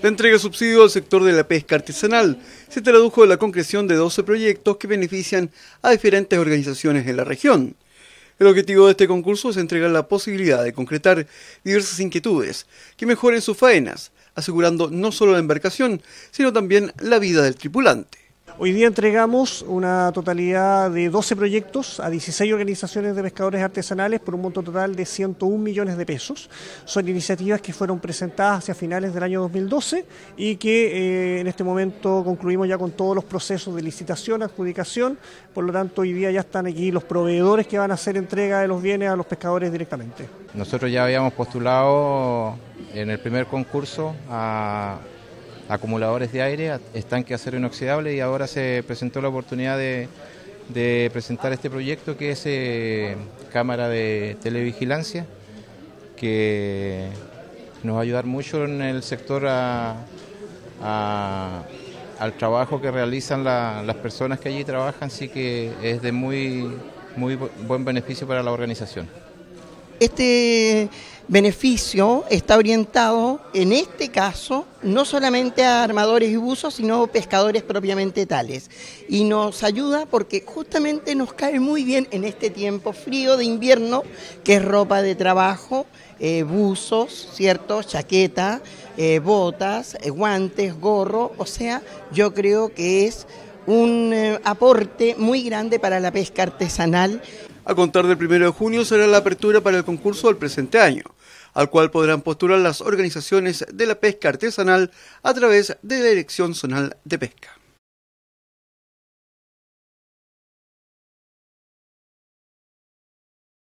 La entrega de subsidios al sector de la pesca artesanal se tradujo en la concreción de 12 proyectos que benefician a diferentes organizaciones en la región. El objetivo de este concurso es entregar la posibilidad de concretar diversas inquietudes que mejoren sus faenas, asegurando no solo la embarcación, sino también la vida del tripulante. Hoy día entregamos una totalidad de 12 proyectos a 16 organizaciones de pescadores artesanales por un monto total de 101 millones de pesos. Son iniciativas que fueron presentadas hacia finales del año 2012 y que eh, en este momento concluimos ya con todos los procesos de licitación, adjudicación. Por lo tanto, hoy día ya están aquí los proveedores que van a hacer entrega de los bienes a los pescadores directamente. Nosotros ya habíamos postulado en el primer concurso a acumuladores de aire, estanque acero inoxidable y ahora se presentó la oportunidad de, presentar este proyecto que es eh, cámara de televigilancia que nos va a ayudar mucho en el sector al trabajo que realizan las personas que allí trabajan, así que es de muy, muy buen beneficio para la organización. Este beneficio está orientado, en este caso, no solamente a armadores y buzos, sino pescadores propiamente tales. Y nos ayuda porque justamente nos cae muy bien en este tiempo frío de invierno, que es ropa de trabajo, eh, buzos, ¿cierto? Chaqueta, eh, botas, eh, guantes, gorro. O sea, yo creo que es un aporte muy grande para la pesca artesanal a contar del 1 de junio será la apertura para el concurso del presente año, al cual podrán postular las organizaciones de la pesca artesanal a través de la Dirección Zonal de Pesca.